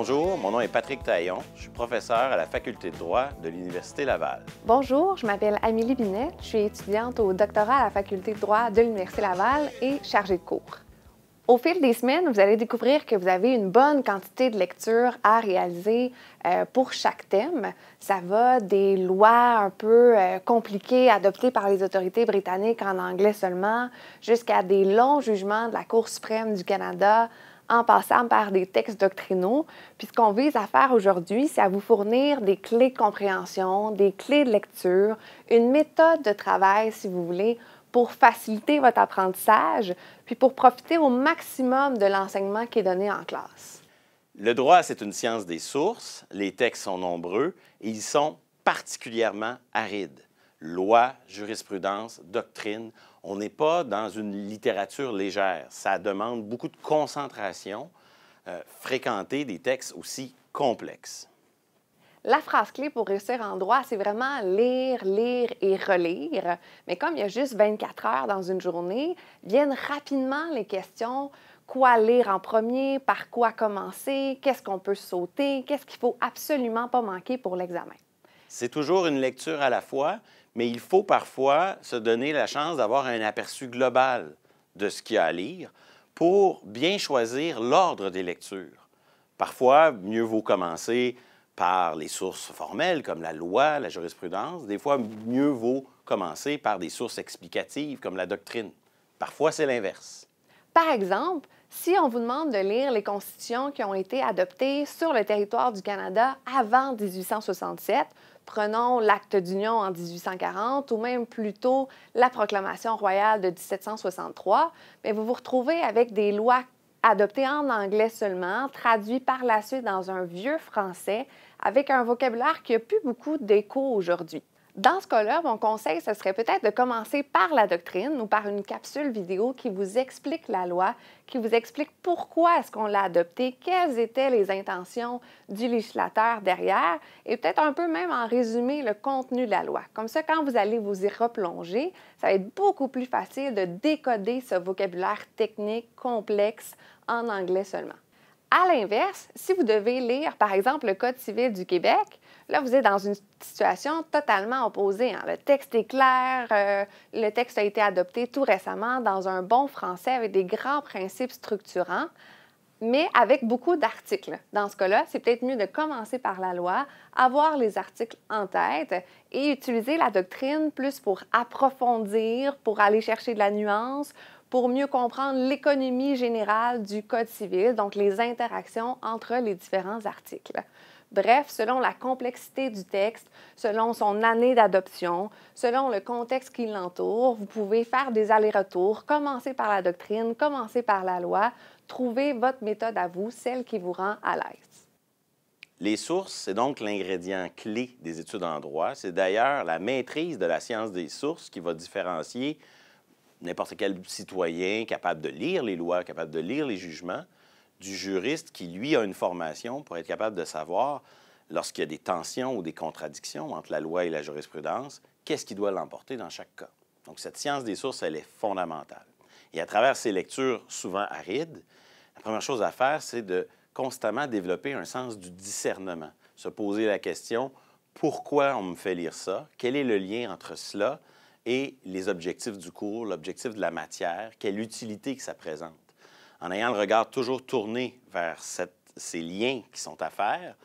Bonjour, mon nom est Patrick Taillon. Je suis professeur à la Faculté de droit de l'Université Laval. Bonjour, je m'appelle Amélie Binet. Je suis étudiante au doctorat à la Faculté de droit de l'Université Laval et chargée de cours. Au fil des semaines, vous allez découvrir que vous avez une bonne quantité de lectures à réaliser euh, pour chaque thème. Ça va des lois un peu euh, compliquées adoptées par les autorités britanniques en anglais seulement, jusqu'à des longs jugements de la Cour suprême du Canada en passant par des textes doctrinaux. puisqu'on vise à faire aujourd'hui, c'est à vous fournir des clés de compréhension, des clés de lecture, une méthode de travail, si vous voulez, pour faciliter votre apprentissage, puis pour profiter au maximum de l'enseignement qui est donné en classe. Le droit, c'est une science des sources, les textes sont nombreux et ils sont particulièrement arides. Loi, jurisprudence, doctrine, on n'est pas dans une littérature légère. Ça demande beaucoup de concentration, euh, fréquenter des textes aussi complexes. La phrase clé pour réussir en droit, c'est vraiment lire, lire et relire. Mais comme il y a juste 24 heures dans une journée, viennent rapidement les questions quoi lire en premier, par quoi commencer, qu'est-ce qu'on peut sauter, qu'est-ce qu'il faut absolument pas manquer pour l'examen. C'est toujours une lecture à la fois, mais il faut parfois se donner la chance d'avoir un aperçu global de ce qu'il y a à lire pour bien choisir l'ordre des lectures. Parfois, mieux vaut commencer par les sources formelles comme la loi, la jurisprudence. Des fois, mieux vaut commencer par des sources explicatives comme la doctrine. Parfois, c'est l'inverse. Par exemple, si on vous demande de lire les constitutions qui ont été adoptées sur le territoire du Canada avant 1867, prenons l'acte d'union en 1840 ou même plutôt la proclamation royale de 1763, mais vous vous retrouvez avec des lois adoptées en anglais seulement, traduites par la suite dans un vieux français, avec un vocabulaire qui n'a plus beaucoup d'écho aujourd'hui. Dans ce cas-là, mon conseil, ce serait peut-être de commencer par la doctrine ou par une capsule vidéo qui vous explique la loi, qui vous explique pourquoi est-ce qu'on l'a adoptée, quelles étaient les intentions du législateur derrière, et peut-être un peu même en résumer le contenu de la loi. Comme ça, quand vous allez vous y replonger, ça va être beaucoup plus facile de décoder ce vocabulaire technique complexe en anglais seulement. À l'inverse, si vous devez lire, par exemple, le Code civil du Québec, là, vous êtes dans une situation totalement opposée. Hein. Le texte est clair, euh, le texte a été adopté tout récemment dans un bon français avec des grands principes structurants, mais avec beaucoup d'articles. Dans ce cas-là, c'est peut-être mieux de commencer par la loi, avoir les articles en tête et utiliser la doctrine plus pour approfondir, pour aller chercher de la nuance pour mieux comprendre l'économie générale du Code civil, donc les interactions entre les différents articles. Bref, selon la complexité du texte, selon son année d'adoption, selon le contexte qui l'entoure, vous pouvez faire des allers-retours, commencer par la doctrine, commencer par la loi, trouver votre méthode à vous, celle qui vous rend à l'aise. Les sources, c'est donc l'ingrédient clé des études en droit. C'est d'ailleurs la maîtrise de la science des sources qui va différencier n'importe quel citoyen capable de lire les lois, capable de lire les jugements, du juriste qui, lui, a une formation pour être capable de savoir, lorsqu'il y a des tensions ou des contradictions entre la loi et la jurisprudence, qu'est-ce qui doit l'emporter dans chaque cas. Donc, cette science des sources, elle est fondamentale. Et à travers ces lectures souvent arides, la première chose à faire, c'est de constamment développer un sens du discernement, se poser la question, pourquoi on me fait lire ça? Quel est le lien entre cela et les objectifs du cours, l'objectif de la matière, quelle utilité que ça présente. En ayant le regard toujours tourné vers ces liens qui sont à faire,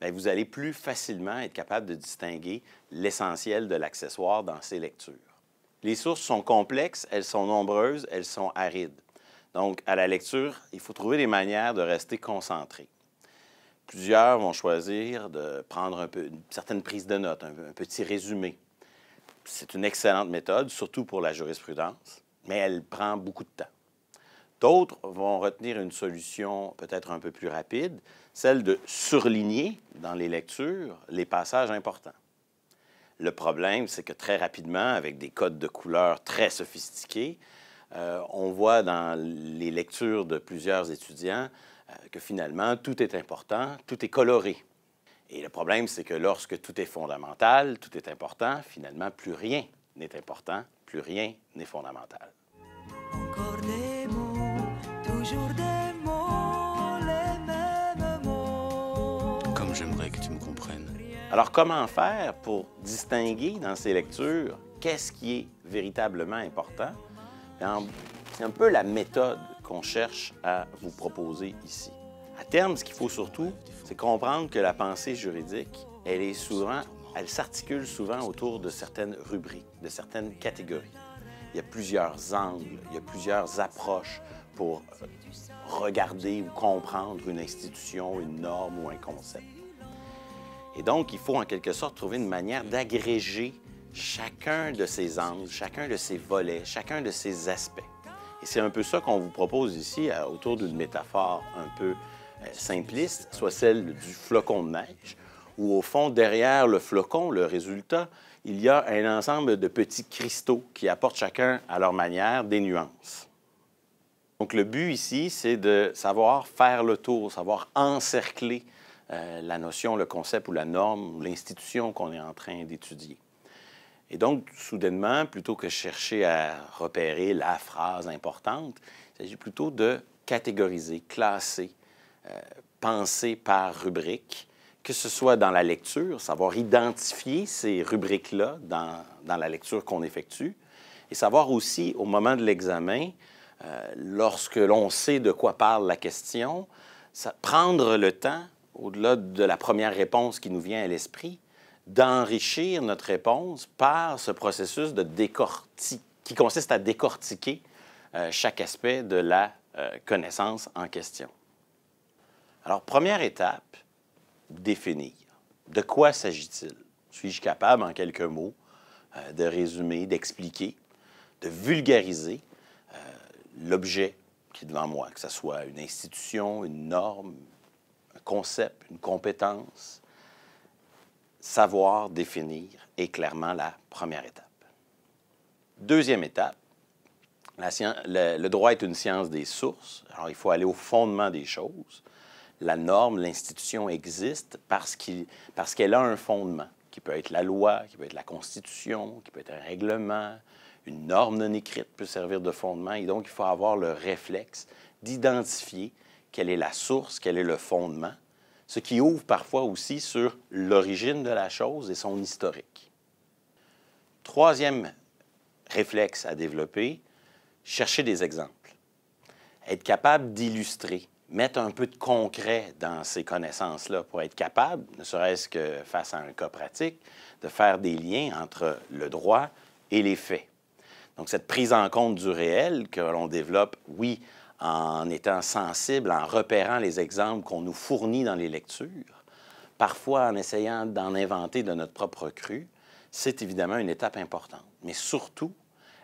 ben, vous allez plus facilement être capable de distinguer l'essentiel de l'accessoire dans ces lectures. Les sources sont complexes, elles sont nombreuses, elles sont arides. Donc, à la lecture, il faut trouver des manières de rester concentré. Plusieurs vont choisir de prendre une certaine prise de notes, un petit résumé, c'est une excellente méthode, surtout pour la jurisprudence, mais elle prend beaucoup de temps. D'autres vont retenir une solution peut-être un peu plus rapide, celle de surligner dans les lectures les passages importants. Le problème, c'est que très rapidement, avec des codes de couleurs très sophistiqués, euh, on voit dans les lectures de plusieurs étudiants euh, que finalement, tout est important, tout est coloré. Et le problème, c'est que lorsque tout est fondamental, tout est important, finalement, plus rien n'est important, plus rien n'est fondamental. mots. Comme j'aimerais que tu me comprennes. Alors, comment faire pour distinguer dans ces lectures qu'est-ce qui est véritablement important? C'est un peu la méthode qu'on cherche à vous proposer ici. À terme, ce qu'il faut surtout, c'est comprendre que la pensée juridique, elle est souvent, elle s'articule souvent autour de certaines rubriques, de certaines catégories. Il y a plusieurs angles, il y a plusieurs approches pour regarder ou comprendre une institution, une norme ou un concept. Et donc, il faut en quelque sorte trouver une manière d'agréger chacun de ces angles, chacun de ces volets, chacun de ces aspects. Et c'est un peu ça qu'on vous propose ici autour d'une métaphore un peu simpliste soit celle du flocon de neige, où au fond, derrière le flocon, le résultat, il y a un ensemble de petits cristaux qui apportent chacun à leur manière des nuances. Donc le but ici, c'est de savoir faire le tour, savoir encercler euh, la notion, le concept ou la norme, ou l'institution qu'on est en train d'étudier. Et donc, soudainement, plutôt que chercher à repérer la phrase importante, il s'agit plutôt de catégoriser, classer, penser par rubrique, que ce soit dans la lecture, savoir identifier ces rubriques-là dans, la lecture qu'on effectue, et savoir aussi au moment de l'examen, euh, lorsque l'on sait de quoi parle la question, prendre le temps, au-delà de la première réponse qui nous vient à l'esprit, d'enrichir notre réponse par ce processus de décortique, qui consiste à décortiquer euh, chaque aspect de la euh, connaissance en question. Alors, première étape, définir. De quoi s'agit-il? Suis-je capable, en quelques mots, euh, de résumer, d'expliquer, de vulgariser euh, l'objet qui est devant moi, que ce soit une institution, une norme, un concept, une compétence? Savoir définir est clairement la première étape. Deuxième étape, le, droit est une science des sources. Alors, il faut aller au fondement des choses la norme, l'institution existe parce qu'elle a un fondement, qui peut être la loi, qui peut être la Constitution, qui peut être un règlement, une norme non écrite peut servir de fondement. Et donc, il faut avoir le réflexe d'identifier quelle est la source, quel est le fondement, ce qui ouvre parfois aussi sur l'origine de la chose et son historique. Troisième réflexe à développer, chercher des exemples. Être capable d'illustrer mettre un peu de concret dans ces connaissances-là pour être capable, ne serait-ce que face à un cas pratique, de faire des liens entre le droit et les faits. Donc cette prise en compte du réel que l'on développe, oui, en étant sensible, en repérant les exemples qu'on nous fournit dans les lectures, parfois en essayant d'en inventer de notre propre cru, c'est évidemment une étape importante. Mais surtout,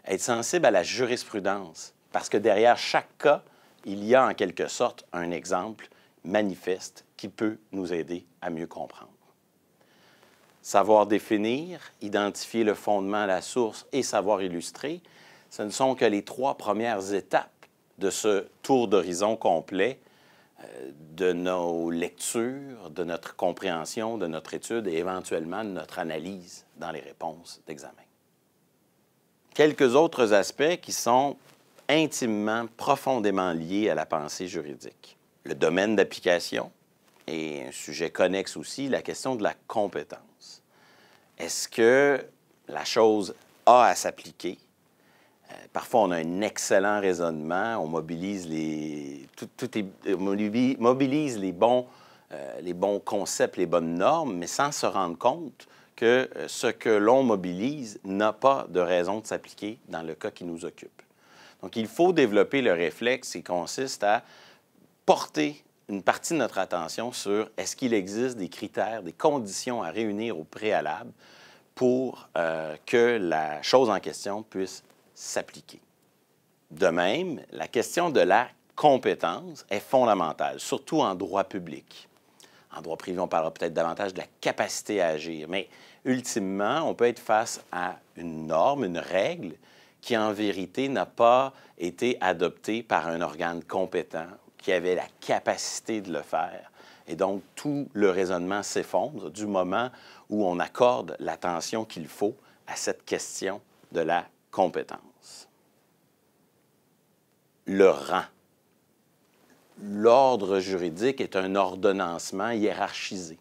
être sensible à la jurisprudence, parce que derrière chaque cas, il y a en quelque sorte un exemple manifeste qui peut nous aider à mieux comprendre. Savoir définir, identifier le fondement, la source et savoir illustrer, ce ne sont que les trois premières étapes de ce tour d'horizon complet euh, de nos lectures, de notre compréhension, de notre étude et éventuellement de notre analyse dans les réponses d'examen. Quelques autres aspects qui sont intimement, profondément lié à la pensée juridique. Le domaine d'application est un sujet connexe aussi, la question de la compétence. Est-ce que la chose a à s'appliquer? Euh, parfois, on a un excellent raisonnement, on mobilise les, tout, euh, mobilise les bons, euh, les bons concepts, les bonnes normes, mais sans se rendre compte que ce que l'on mobilise n'a pas de raison de s'appliquer dans le cas qui nous occupe. Donc, il faut développer le réflexe qui consiste à porter une partie de notre attention sur est-ce qu'il existe des critères, des conditions à réunir au préalable pour euh, que la chose en question puisse s'appliquer. De même, la question de la compétence est fondamentale, surtout en droit public. En droit privé, on parlera peut-être davantage de la capacité à agir, mais ultimement, on peut être face à une norme, une règle qui, en vérité, n'a pas été adopté par un organe compétent qui avait la capacité de le faire. Et donc, tout le raisonnement s'effondre du moment où on accorde l'attention qu'il faut à cette question de la compétence. Le rang. L'ordre juridique est un ordonnancement hiérarchisé.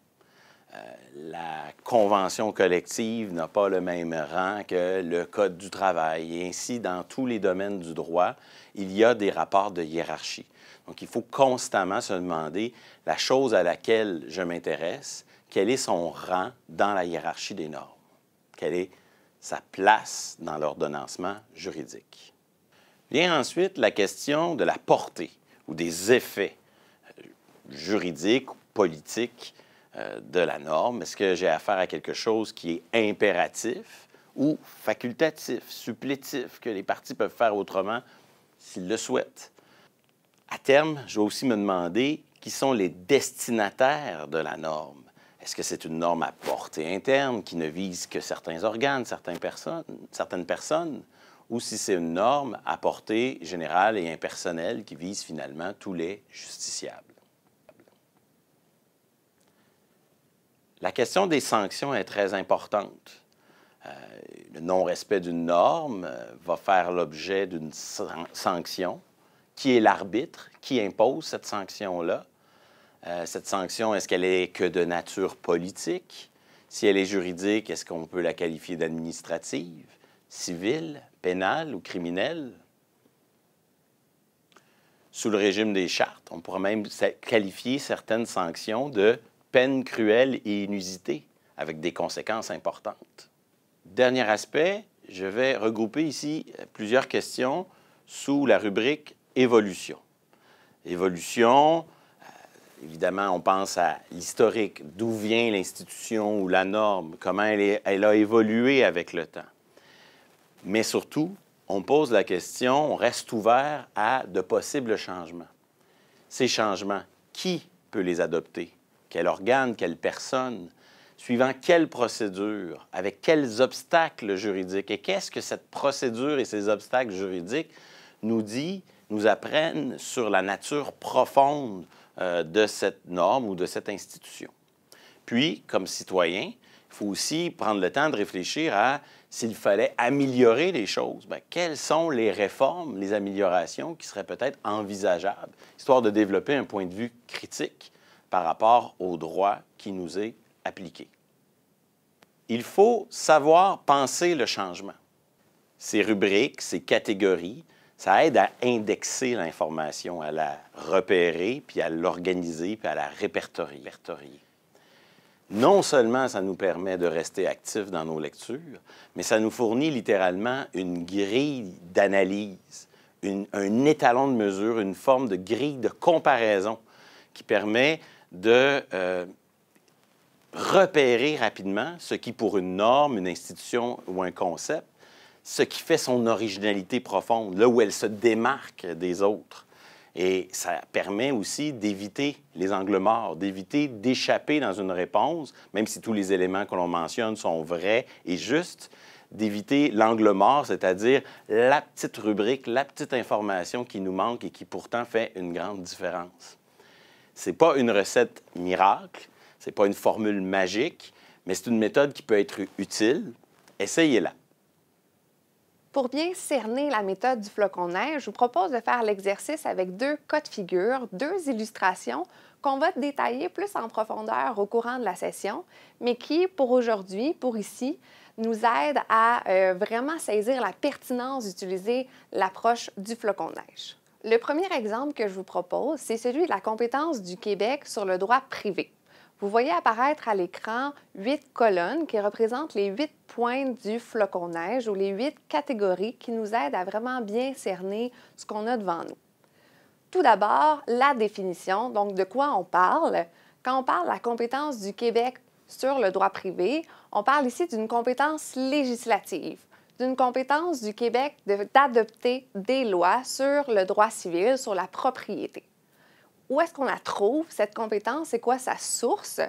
Euh, la convention collective n'a pas le même rang que le Code du travail. Et ainsi, dans tous les domaines du droit, il y a des rapports de hiérarchie. Donc, il faut constamment se demander la chose à laquelle je m'intéresse, quel est son rang dans la hiérarchie des normes, quelle est sa place dans l'ordonnancement juridique. Vient ensuite la question de la portée ou des effets euh, juridiques ou politiques euh, de la norme? Est-ce que j'ai affaire à quelque chose qui est impératif ou facultatif, supplétif, que les partis peuvent faire autrement s'ils le souhaitent? À terme, je vais aussi me demander qui sont les destinataires de la norme. Est-ce que c'est une norme à portée interne qui ne vise que certains organes, certaines personnes, certaines personnes ou si c'est une norme à portée générale et impersonnelle qui vise finalement tous les justiciables? La question des sanctions est très importante. Euh, le non-respect d'une norme euh, va faire l'objet d'une sanction. Qui est l'arbitre? Qui impose cette sanction-là? Euh, cette sanction, est-ce qu'elle est que de nature politique? Si elle est juridique, est-ce qu'on peut la qualifier d'administrative, civile, pénale ou criminelle? Sous le régime des chartes, on pourrait même qualifier certaines sanctions de peine cruelle et inusitée, avec des conséquences importantes. Dernier aspect, je vais regrouper ici plusieurs questions sous la rubrique évolution. Évolution, euh, évidemment, on pense à l'historique, d'où vient l'institution ou la norme, comment elle, est, elle, a évolué avec le temps. Mais surtout, on pose la question, on reste ouvert à de possibles changements. Ces changements, qui peut les adopter? quel organe, quelle personne, suivant quelle procédure, avec quels obstacles juridiques. Et qu'est-ce que cette procédure et ces obstacles juridiques nous dit, nous apprennent sur la nature profonde euh, de cette norme ou de cette institution. Puis, comme citoyen, il faut aussi prendre le temps de réfléchir à s'il fallait améliorer les choses, ben, quelles sont les réformes, les améliorations qui seraient peut-être envisageables, histoire de développer un point de vue critique par rapport au droit qui nous est appliqué. Il faut savoir penser le changement. Ces rubriques, ces catégories, ça aide à indexer l'information, à la repérer, puis à l'organiser, puis à la répertorier. Non seulement ça nous permet de rester actifs dans nos lectures, mais ça nous fournit littéralement une grille d'analyse, un étalon de mesure, une forme de grille de comparaison qui permet de euh, repérer rapidement ce qui, pour une norme, une institution ou un concept, ce qui fait son originalité profonde, là où elle se démarque des autres. Et ça permet aussi d'éviter les angles morts, d'éviter d'échapper dans une réponse, même si tous les éléments que l'on mentionne sont vrais et justes, d'éviter l'angle mort, c'est-à-dire la petite rubrique, la petite information qui nous manque et qui pourtant fait une grande différence n'est pas une recette miracle, ce n'est pas une formule magique, mais c'est une méthode qui peut être utile. Essayez-la. Pour bien cerner la méthode du flocon de neige, je vous propose de faire l'exercice avec deux cas de figure, deux illustrations qu'on va détailler plus en profondeur au courant de la session, mais qui, pour aujourd'hui, pour ici, nous aident à euh, vraiment saisir la pertinence d'utiliser l'approche du flocon de neige. Le premier exemple que je vous propose, c'est celui de la compétence du Québec sur le droit privé. Vous voyez apparaître à l'écran huit colonnes qui représentent les huit points du flocon neige ou les huit catégories qui nous aident à vraiment bien cerner ce qu'on a devant nous. Tout d'abord, la définition, donc de quoi on parle. Quand on parle de la compétence du Québec sur le droit privé, on parle ici d'une compétence législative d'une compétence du Québec d'adopter des lois sur le droit civil, sur la propriété. Où est-ce qu'on la trouve, cette compétence? C'est quoi sa source?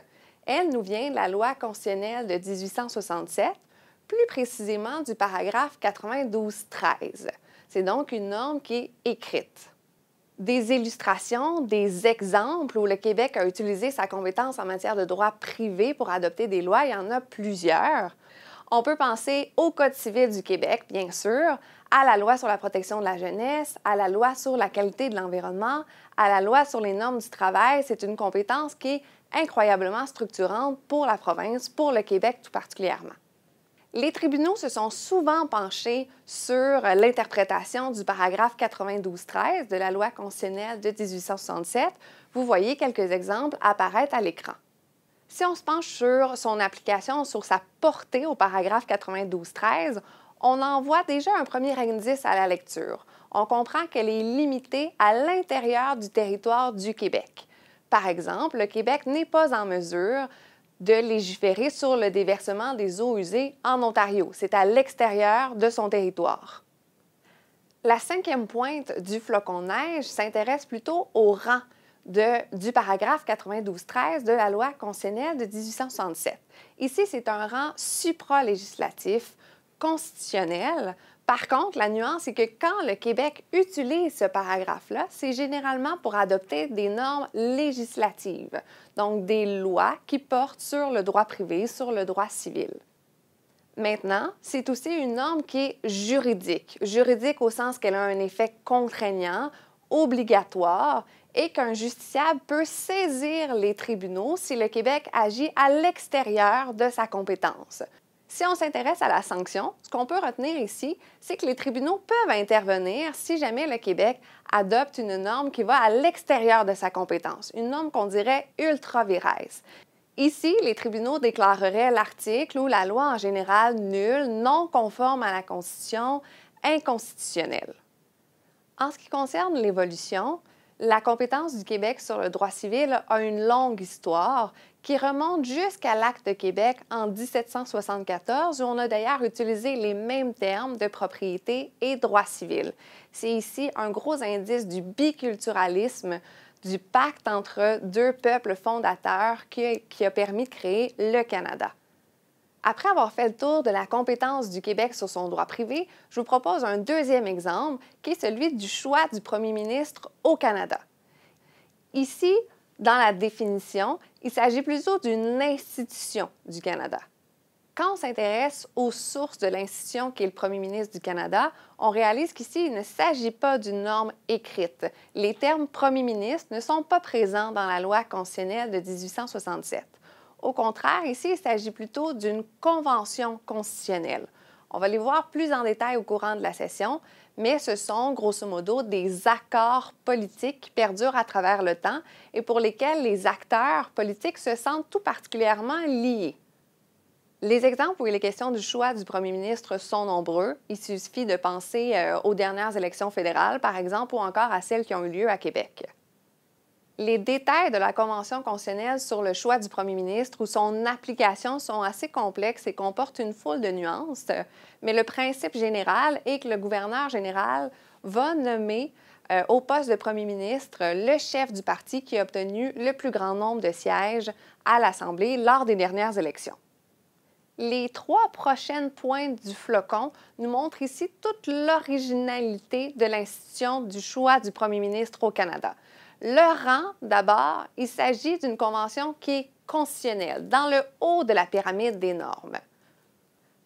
Elle nous vient de la loi constitutionnelle de 1867, plus précisément du paragraphe 92-13. C'est donc une norme qui est écrite. Des illustrations, des exemples où le Québec a utilisé sa compétence en matière de droit privé pour adopter des lois, il y en a plusieurs. On peut penser au Code civil du Québec, bien sûr, à la loi sur la protection de la jeunesse, à la loi sur la qualité de l'environnement, à la loi sur les normes du travail. C'est une compétence qui est incroyablement structurante pour la province, pour le Québec tout particulièrement. Les tribunaux se sont souvent penchés sur l'interprétation du paragraphe 92-13 de la loi constitutionnelle de 1867. Vous voyez quelques exemples apparaître à l'écran. Si on se penche sur son application, sur sa portée au paragraphe 92-13, on envoie déjà un premier indice à la lecture. On comprend qu'elle est limitée à l'intérieur du territoire du Québec. Par exemple, le Québec n'est pas en mesure de légiférer sur le déversement des eaux usées en Ontario. C'est à l'extérieur de son territoire. La cinquième pointe du flocon neige s'intéresse plutôt au rang du paragraphe 92-13 de la loi constitutionnelle de 1867. Ici, c'est un rang supralégislatif constitutionnel. Par contre, la nuance, est que quand le Québec utilise ce paragraphe-là, c'est généralement pour adopter des normes législatives, donc des lois qui portent sur le droit privé, sur le droit civil. Maintenant, c'est aussi une norme qui est juridique, juridique au sens qu'elle a un effet contraignant obligatoire et qu'un justiciable peut saisir les tribunaux si le Québec agit à l'extérieur de sa compétence. Si on s'intéresse à la sanction, ce qu'on peut retenir ici, c'est que les tribunaux peuvent intervenir si jamais le Québec adopte une norme qui va à l'extérieur de sa compétence, une norme qu'on dirait ultra Ici, les tribunaux déclareraient l'article ou la loi en général nulle, non conforme à la Constitution, inconstitutionnelle. En ce qui concerne l'évolution, la compétence du Québec sur le droit civil a une longue histoire qui remonte jusqu'à l'Acte de Québec en 1774, où on a d'ailleurs utilisé les mêmes termes de propriété et droit civil. C'est ici un gros indice du biculturalisme, du pacte entre deux peuples fondateurs qui a, qui a permis de créer le Canada. Après avoir fait le tour de la compétence du Québec sur son droit privé, je vous propose un deuxième exemple qui est celui du choix du Premier ministre au Canada. Ici, dans la définition, il s'agit plutôt d'une institution du Canada. Quand on s'intéresse aux sources de l'institution qui est le Premier ministre du Canada, on réalise qu'ici, il ne s'agit pas d'une norme écrite. Les termes Premier ministre ne sont pas présents dans la loi constitutionnelle de 1867. Au contraire, ici, il s'agit plutôt d'une convention constitutionnelle. On va les voir plus en détail au courant de la session, mais ce sont grosso modo des accords politiques qui perdurent à travers le temps et pour lesquels les acteurs politiques se sentent tout particulièrement liés. Les exemples où il questions du choix du premier ministre sont nombreux. Il suffit de penser euh, aux dernières élections fédérales, par exemple, ou encore à celles qui ont eu lieu à Québec les détails de la Convention constitutionnelle sur le choix du premier ministre ou son application sont assez complexes et comportent une foule de nuances, mais le principe général est que le gouverneur général va nommer euh, au poste de premier ministre le chef du parti qui a obtenu le plus grand nombre de sièges à l'Assemblée lors des dernières élections. Les trois prochaines pointes du flocon nous montrent ici toute l'originalité de l'institution du choix du premier ministre au Canada. Le rang, d'abord, il s'agit d'une convention qui est constitutionnelle, dans le haut de la pyramide des normes.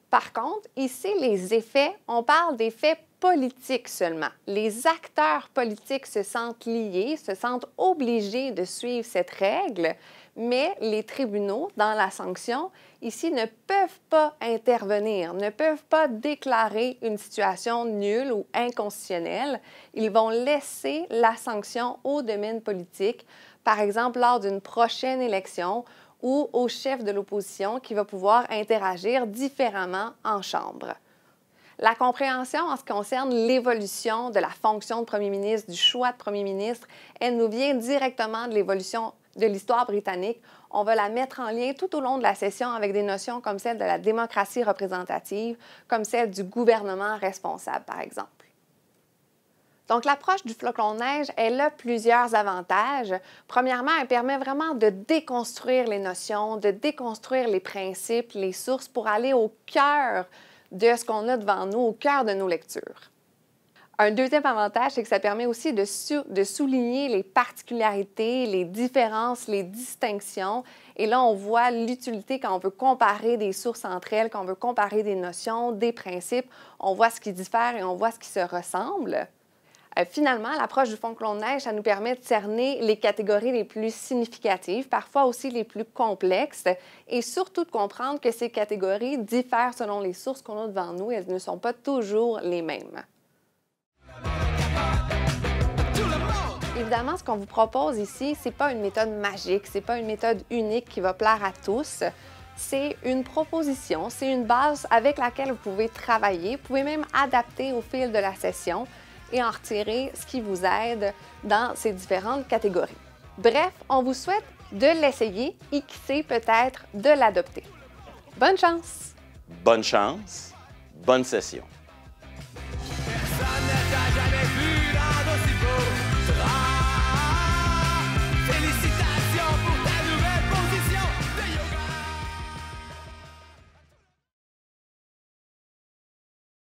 Par contre, ici, les effets, on parle d'effets politiques seulement. Les acteurs politiques se sentent liés, se sentent obligés de suivre cette règle, mais les tribunaux, dans la sanction, ici ne peuvent pas intervenir, ne peuvent pas déclarer une situation nulle ou inconstitutionnelle. Ils vont laisser la sanction au domaine politique, par exemple lors d'une prochaine élection ou au chef de l'opposition qui va pouvoir interagir différemment en Chambre. La compréhension en ce qui concerne l'évolution de la fonction de premier ministre, du choix de premier ministre, elle nous vient directement de l'évolution de l'histoire britannique. On va la mettre en lien tout au long de la session avec des notions comme celle de la démocratie représentative, comme celle du gouvernement responsable, par exemple. Donc, l'approche du flocon de neige, elle a plusieurs avantages. Premièrement, elle permet vraiment de déconstruire les notions, de déconstruire les principes, les sources pour aller au cœur de ce qu'on a devant nous, au cœur de nos lectures. Un deuxième avantage, c'est que ça permet aussi de, souligner les particularités, les différences, les distinctions. Et là, on voit l'utilité quand on veut comparer des sources entre elles, quand on veut comparer des notions, des principes. On voit ce qui diffère et on voit ce qui se ressemble. Euh, finalement, l'approche du fond l'on neige, ça nous permet de cerner les catégories les plus significatives, parfois aussi les plus complexes, et surtout de comprendre que ces catégories diffèrent selon les sources qu'on a devant nous. Elles ne sont pas toujours les mêmes. Évidemment, ce qu'on vous propose ici, ce n'est pas une méthode magique, ce n'est pas une méthode unique qui va plaire à tous. C'est une proposition, c'est une base avec laquelle vous pouvez travailler, vous pouvez même adapter au fil de la session et en retirer ce qui vous aide dans ces différentes catégories. Bref, on vous souhaite de l'essayer et qui peut-être de l'adopter. Bonne chance! Bonne chance, bonne session.